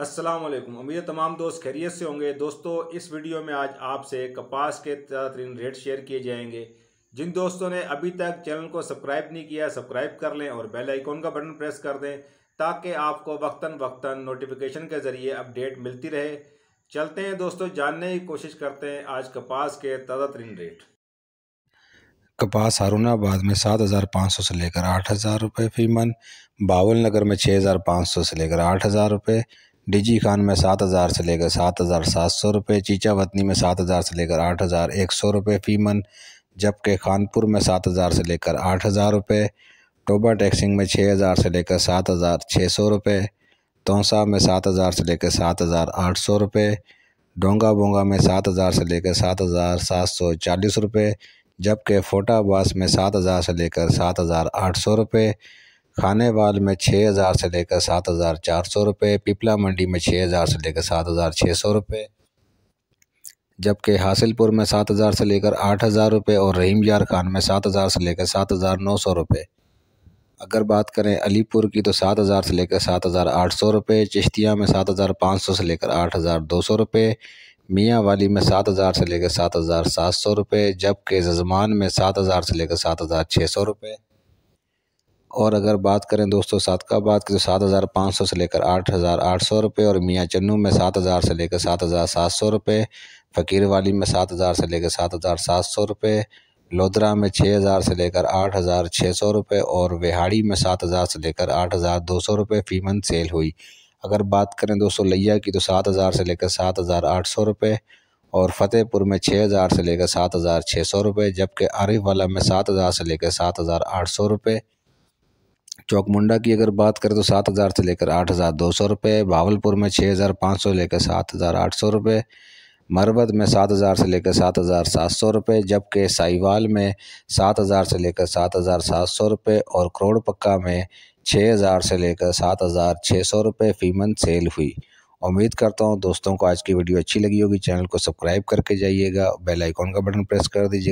असलम उम्मीद है तमाम दोस्त खैरियत से होंगे दोस्तों इस वीडियो में आज आपसे कपास के तरीन रेट शेयर किए जाएंगे जिन दोस्तों ने अभी तक चैनल को सब्सक्राइब नहीं किया सब्सक्राइब कर लें और बेल आइकॉन का बटन प्रेस कर दें ताकि आपको वक्ता वक्ता नोटिफिकेशन के ज़रिए अपडेट मिलती रहे चलते हैं दोस्तों जानने की कोशिश करते हैं आज कपास के ताज़ा तरीन रेट कपास हारूनाबाद में सात हज़ार पाँच सौ से लेकर आठ हज़ार रुपये फ़ी मन बावल नगर में छः हज़ार पाँच सौ से लेकर आठ हज़ार रुपये डीजी खान में सात हज़ार से लेकर सात हज़ार सात सौ रुपये चीचा वतनी में सात हज़ार से लेकर आठ हज़ार एक सौ रुपये फ़ीमन जबकि खानपुर में सात हज़ार से लेकर आठ हज़ार रुपये टोबा टैक्सिंग में छः हज़ार से लेकर सात हज़ार छः सौ रुपये तोसा में सात हज़ार से लेकर सात हज़ार आठ सौ रुपये डोंगा बोंगा में सात हज़ार से लेकर सात हज़ार सात सौ चालीस रुपये जबकि फ़ोटाबास में सात हज़ार से लेकर सात हज़ार आठ सौ रुपये खानेवाल में छः हज़ार से लेकर सात हज़ार चार सौ रुपये पिपला मंडी में छः हज़ार से लेकर सात हज़ार छः सौ रुपये जबकि हासिलपुर में सात हज़ार से लेकर आठ हज़ार रुपये और रहीम यार खान में सात हज़ार से लेकर सात हज़ार नौ सौ रुपये अगर बात करें अलीपुर की तो सात हज़ार से लेकर सात हज़ार आठ सौ रुपये चिश्तिया में सात हज़ार पाँच सौ से लेकर आठ हज़ार दो सौ रुपये मियाँ वाली में सात हज़ार से लेकर सात हज़ार सात सौ रुपये जबकि जजमान में सात हज़ार से लेकर सात हज़ार छः सौ रुपये और अगर बात करें दोस्तों बात की तो सात हज़ार पाँच सौ से लेकर आठ हज़ार आठ सौ रुपये और मियाँ चन्नू में सात हज़ार से लेकर सात हज़ार सात सौ रुपये फ़कीर वाली में सात हज़ार से लेकर सात हज़ार सात सौ रुपये लोधरा में छः हज़ार से लेकर आठ हज़ार छः सौ रुपये और विहाड़ी में सात हज़ार से लेकर आठ हज़ार दो सौ रुपये फ़ीमन सेल हुई अगर बात करें दोस्तों लैया की तो सात हज़ार से लेकर सात हज़ार आठ सौ रुपये और फ़तेहपुर में छः हज़ार से लेकर सात हज़ार छः सौ रुपये जबकि आरिफ वाला में सात हज़ार से लेकर सात हज़ार आठ सौ रुपये चौकमुंडा की अगर बात करें तो सात हज़ार से लेकर आठ हज़ार दो सौ रुपये भावलपुर में छः हज़ार पाँच सौ लेकर सात हज़ार आठ सौ रुपये मरवत में सात हज़ार से लेकर सात हज़ार सात सौ रुपये जबकि साहिवाल में सात हज़ार से लेकर सात हज़ार सात सौ रुपये और करोड़ पक्का में छः हज़ार से लेकर सात हज़ार छः सौ रुपये फ़ीमन सेल हुई उम्मीद करता हूँ दोस्तों को आज की वीडियो अच्छी लगी होगी चैनल को सब्सक्राइब करके जाइएगा बेल आइकॉन का बटन प्रेस कर दीजिएगा